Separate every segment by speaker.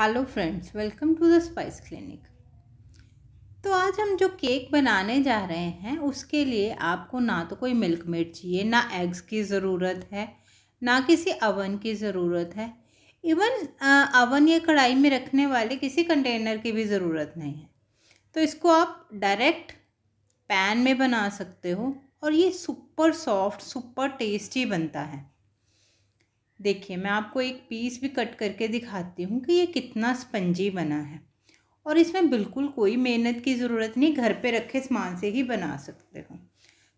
Speaker 1: hello friends welcome to the spice clinic तो आज हम जो केक बनाने जा रहे हैं उसके लिए आपको ना तो कोई मिल्क मेड चाहिए ना एग्स की ज़रूरत है ना किसी अवन की ज़रूरत है इवन अवन या कढ़ाई में रखने वाले किसी कंटेनर की भी ज़रूरत नहीं है तो इसको आप डायरेक्ट पैन में बना सकते हो और ये सुपर सॉफ्ट सुपर टेस्टी बनता है देखिए मैं आपको एक पीस भी कट करके दिखाती हूँ कि ये कितना स्पंजी बना है और इसमें बिल्कुल कोई मेहनत की ज़रूरत नहीं घर पे रखे सामान से ही बना सकते हो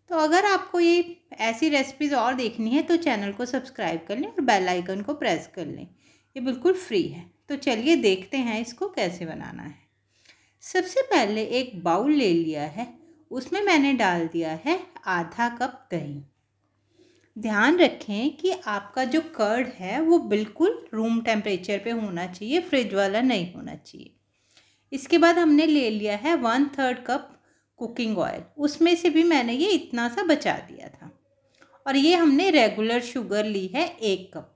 Speaker 1: तो अगर आपको ये ऐसी रेसिपीज़ और देखनी है तो चैनल को सब्सक्राइब कर लें और बेल आइकन को प्रेस कर लें ये बिल्कुल फ्री है तो चलिए देखते हैं इसको कैसे बनाना है सबसे पहले एक बाउल ले लिया है उसमें मैंने डाल दिया है आधा कप दही ध्यान रखें कि आपका जो कर्ड है वो बिल्कुल रूम टेम्परेचर पे होना चाहिए फ्रिज वाला नहीं होना चाहिए इसके बाद हमने ले लिया है one third cup cooking oil उसमें से भी मैंने ये इतना सा बचा दिया था और ये हमने रेगुलर शुगर ली है एक कप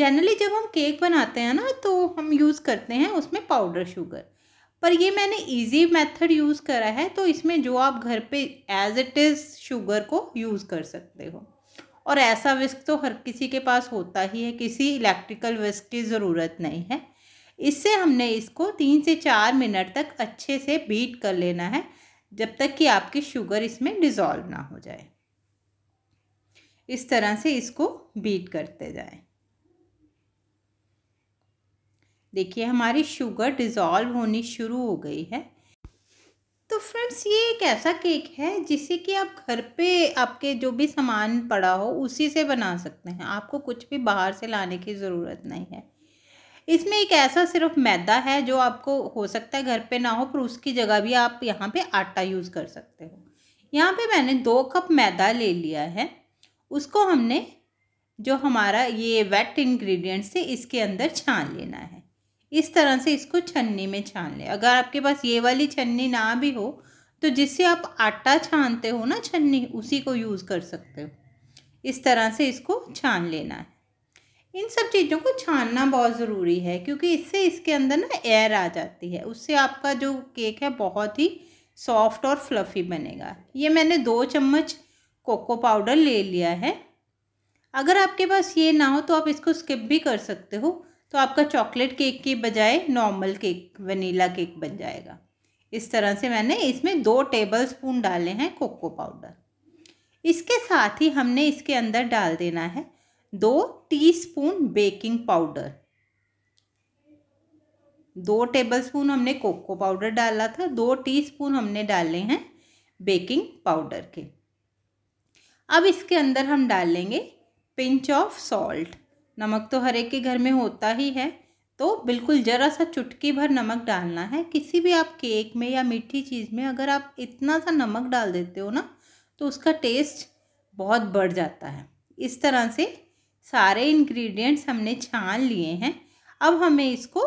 Speaker 1: जनरली जब हम केक बनाते हैं ना तो हम यूज़ करते हैं उसमें पाउडर शुगर पर ये मैंने इजी मेथड यूज़ करा है तो इसमें जो आप घर पे एज इट इज़ शुगर को यूज़ कर सकते हो और ऐसा विस्क तो हर किसी के पास होता ही है किसी इलेक्ट्रिकल विस्क की ज़रूरत नहीं है इससे हमने इसको तीन से चार मिनट तक अच्छे से बीट कर लेना है जब तक कि आपकी शुगर इसमें डिज़ोल्व ना हो जाए इस तरह से इसको बीट करते जाए देखिए हमारी शुगर डिज़ोल्व होनी शुरू हो गई है तो फ्रेंड्स ये एक ऐसा केक है जिसे कि आप घर पे आपके जो भी सामान पड़ा हो उसी से बना सकते हैं आपको कुछ भी बाहर से लाने की ज़रूरत नहीं है इसमें एक ऐसा सिर्फ मैदा है जो आपको हो सकता है घर पे ना हो पर उसकी जगह भी आप यहाँ पे आटा यूज़ कर सकते हो यहाँ पे मैंने दो कप मैदा ले लिया है उसको हमने जो हमारा ये वेट इन्ग्रीडियंट्स है इसके अंदर छान लेना है इस तरह से इसको छन्नी में छान लें अगर आपके पास ये वाली छन्नी ना भी हो तो जिससे आप आटा छानते हो ना छन्नी उसी को यूज़ कर सकते हो इस तरह से इसको छान लेना है इन सब चीज़ों को छानना बहुत ज़रूरी है क्योंकि इससे इसके अंदर ना एयर आ जाती है उससे आपका जो केक है बहुत ही सॉफ्ट और फ्लफ़ी बनेगा ये मैंने दो चम्मच कोको पाउडर ले लिया है अगर आपके पास ये ना हो तो आप इसको स्किप भी कर सकते हो तो आपका चॉकलेट केक के बजाय नॉर्मल केक वनीला केक बन जाएगा इस तरह से मैंने इसमें दो टेबल स्पून डाले हैं कोको पाउडर इसके साथ ही हमने इसके अंदर डाल देना है दो टीस्पून बेकिंग पाउडर दो टेबलस्पून हमने कोको पाउडर डाला था दो टीस्पून हमने डाले हैं बेकिंग पाउडर के अब इसके अंदर हम डालेंगे पिंच ऑफ सॉल्ट नमक तो हर एक के घर में होता ही है तो बिल्कुल ज़रा सा चुटकी भर नमक डालना है किसी भी आप केक में या मीठी चीज़ में अगर आप इतना सा नमक डाल देते हो ना तो उसका टेस्ट बहुत बढ़ जाता है इस तरह से सारे इंग्रेडिएंट्स हमने छान लिए हैं अब हमें इसको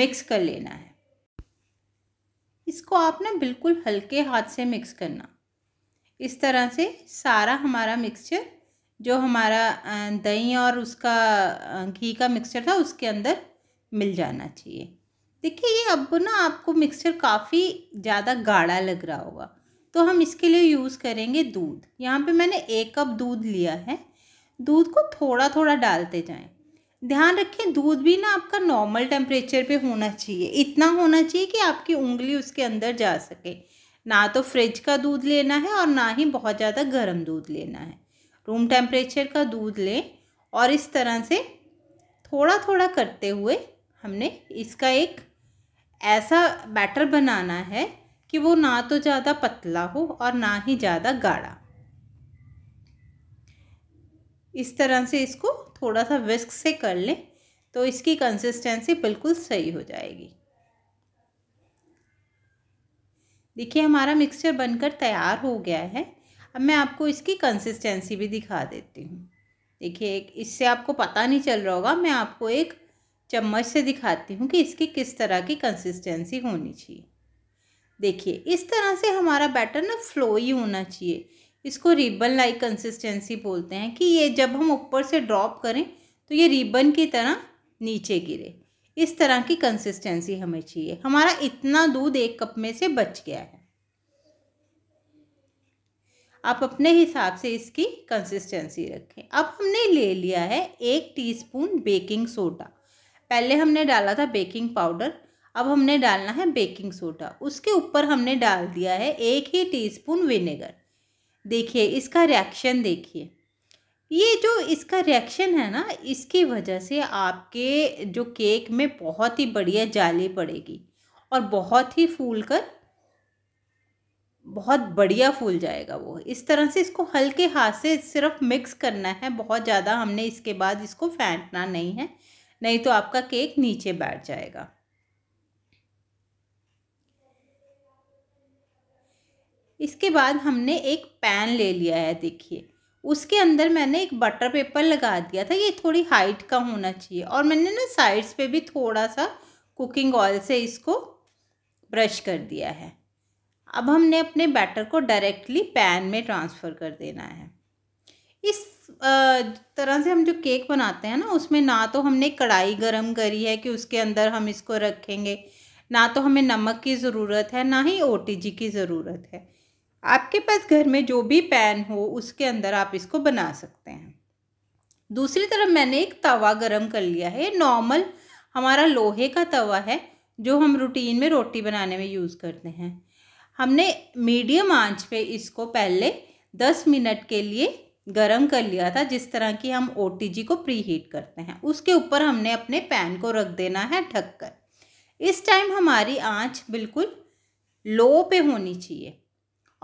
Speaker 1: मिक्स कर लेना है इसको आप ना बिल्कुल हल्के हाथ से मिक्स करना इस तरह से सारा हमारा मिक्सचर जो हमारा दही और उसका घी का मिक्सचर था उसके अंदर मिल जाना चाहिए देखिए ये अब ना आपको मिक्सचर काफ़ी ज़्यादा गाढ़ा लग रहा होगा तो हम इसके लिए यूज़ करेंगे दूध यहाँ पे मैंने एक कप दूध लिया है दूध को थोड़ा थोड़ा डालते जाएं ध्यान रखें दूध भी ना आपका नॉर्मल टेम्परेचर पे होना चाहिए इतना होना चाहिए कि आपकी उंगली उसके अंदर जा सके ना तो फ्रिज का दूध लेना है और ना ही बहुत ज़्यादा गर्म दूध लेना है रूम टेम्परेचर का दूध लें और इस तरह से थोड़ा थोड़ा करते हुए हमने इसका एक ऐसा बैटर बनाना है कि वो ना तो ज़्यादा पतला हो और ना ही ज़्यादा गाढ़ा इस तरह से इसको थोड़ा सा विस्क से कर लें तो इसकी कंसिस्टेंसी बिल्कुल सही हो जाएगी देखिए हमारा मिक्सचर बनकर तैयार हो गया है अब मैं आपको इसकी कंसिस्टेंसी भी दिखा देती हूँ देखिए एक इससे आपको पता नहीं चल रहा होगा मैं आपको एक चम्मच से दिखाती हूँ कि इसकी किस तरह की कंसिस्टेंसी होनी चाहिए देखिए इस तरह से हमारा बैटर ना फ्लोई होना चाहिए इसको रिबन लाइक कंसिस्टेंसी बोलते हैं कि ये जब हम ऊपर से ड्रॉप करें तो ये रिबन की तरह नीचे गिरे इस तरह की कंसिस्टेंसी हमें चाहिए हमारा इतना दूध एक कप में से बच गया है आप अपने हिसाब से इसकी कंसिस्टेंसी रखें अब हमने ले लिया है एक टीस्पून बेकिंग सोडा पहले हमने डाला था बेकिंग पाउडर अब हमने डालना है बेकिंग सोडा उसके ऊपर हमने डाल दिया है एक ही टीस्पून विनेगर देखिए इसका रिएक्शन देखिए ये जो इसका रिएक्शन है ना इसकी वजह से आपके जो केक में बहुत ही बढ़िया जाली पड़ेगी और बहुत ही फूल कर बहुत बढ़िया फूल जाएगा वो इस तरह से इसको हल्के हाथ से सिर्फ मिक्स करना है बहुत ज़्यादा हमने इसके बाद इसको फेंटना नहीं है नहीं तो आपका केक नीचे बैठ जाएगा इसके बाद हमने एक पैन ले लिया है देखिए उसके अंदर मैंने एक बटर पेपर लगा दिया था ये थोड़ी हाइट का होना चाहिए और मैंने ना साइड्स पे भी थोड़ा सा कुकिंग ऑयल से इसको ब्रश कर दिया है अब हमने अपने बैटर को डायरेक्टली पैन में ट्रांसफ़र कर देना है इस तरह से हम जो केक बनाते हैं ना उसमें ना तो हमने कढ़ाई गरम करी है कि उसके अंदर हम इसको रखेंगे ना तो हमें नमक की ज़रूरत है ना ही ओ की ज़रूरत है आपके पास घर में जो भी पैन हो उसके अंदर आप इसको बना सकते हैं दूसरी तरफ मैंने एक तवा गरम कर लिया है नॉर्मल हमारा लोहे का तवा है जो हम रूटीन में रोटी बनाने में यूज़ करते हैं हमने मीडियम आंच पे इसको पहले दस मिनट के लिए गरम कर लिया था जिस तरह की हम ओ को प्री हीट करते हैं उसके ऊपर हमने अपने पैन को रख देना है ढक कर इस टाइम हमारी आंच बिल्कुल लो पे होनी चाहिए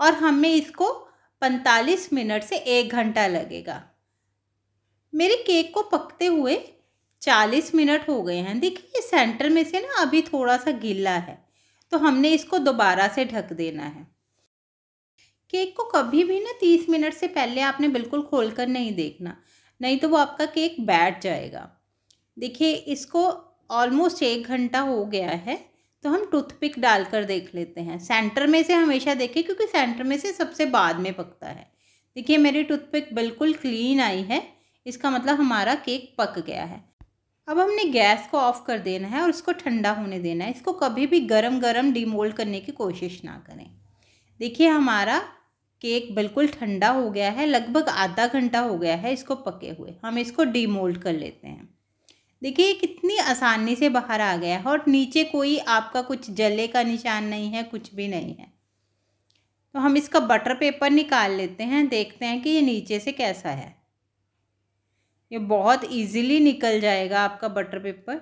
Speaker 1: और हमें इसको 45 मिनट से एक घंटा लगेगा मेरे केक को पकते हुए 40 मिनट हो गए हैं देखिए सेंटर में से ना अभी थोड़ा सा गीला है तो हमने इसको दोबारा से ढक देना है केक को कभी भी ना तीस मिनट से पहले आपने बिल्कुल खोल कर नहीं देखना नहीं तो वो आपका केक बैठ जाएगा देखिए इसको ऑलमोस्ट एक घंटा हो गया है तो हम टूथपिक डाल कर देख लेते हैं सेंटर में से हमेशा देखें क्योंकि सेंटर में से सबसे बाद में पकता है देखिए मेरी टूथपिक बिल्कुल क्लीन आई है इसका मतलब हमारा केक पक गया है अब हमने गैस को ऑफ़ कर देना है और इसको ठंडा होने देना है इसको कभी भी गरम गरम डीमोल्ड करने की कोशिश ना करें देखिए हमारा केक बिल्कुल ठंडा हो गया है लगभग आधा घंटा हो गया है इसको पके हुए हम इसको डीमोल्ड कर लेते हैं देखिए ये कितनी आसानी से बाहर आ गया है और नीचे कोई आपका कुछ जले का निशान नहीं है कुछ भी नहीं है तो हम इसका बटर पेपर निकाल लेते हैं देखते हैं कि ये नीचे से कैसा है ये बहुत इजीली निकल जाएगा आपका बटर पेपर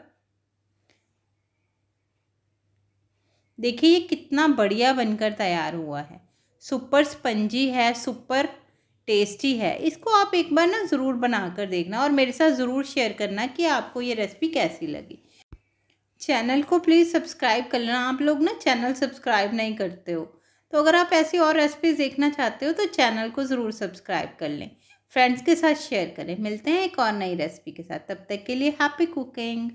Speaker 1: देखिए ये कितना बढ़िया बनकर तैयार हुआ है सुपर स्पंजी है सुपर टेस्टी है इसको आप एक बार ना ज़रूर बना कर देखना और मेरे साथ ज़रूर शेयर करना कि आपको ये रेसिपी कैसी लगी चैनल को प्लीज़ सब्सक्राइब कर लेना आप लोग ना चैनल सब्सक्राइब नहीं करते हो तो अगर आप ऐसी और रेसिपीज़ देखना चाहते हो तो चैनल को ज़रूर सब्सक्राइब कर लें फ्रेंड्स के साथ शेयर करें मिलते हैं एक और नई रेसिपी के साथ तब तक के लिए हैप्पी कुकिंग